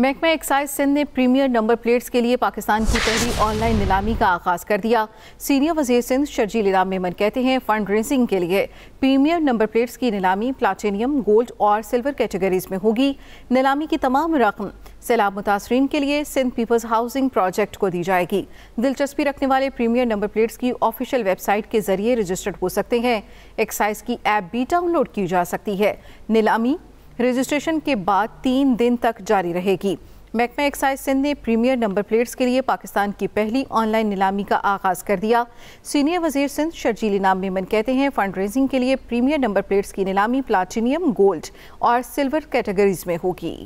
महकमा एक्साइज सिंध ने premiere number plates के लिए पाकिस्तान की पहली ऑनलाइन नीलामी का आगाज कर दिया सीनियर वजीर सिंध शर्जील इराम मेमन कहते हैं फंड रेजिंग के लिए प्रीमियर नंबर प्लेट्स की नीलामी प्लाटिनियम गोल्ड और सिल्वर कैटेगरीज में होगी नीलामी की तमाम रकम सैलाब मुतासरीन के लिए सिंध पीपल्स हाउसिंग प्रोजेक्ट को दी जाएगी दिलचस्पी रखने वाले प्रीमियर नंबर प्लेट्स की ऑफिशियल वेबसाइट के जरिए रजिस्टर्ड हो सकते हैं एक्साइज की ऐप भी डाउनलोड की जा सकती है नीलामी रजिस्ट्रेशन के बाद तीन दिन तक जारी रहेगी महकमा एक्साइज सिंध ने प्रीमियर नंबर प्लेट्स के लिए पाकिस्तान की पहली ऑनलाइन नीलामी का आगाज़ कर दिया सीनियर वजीर सिंध शर्जील इनाम मेमन कहते हैं फंड रेजिंग के लिए प्रीमियर नंबर प्लेट्स की नीलामी प्लाटिनियम गोल्ड और सिल्वर कैटेगरीज में होगी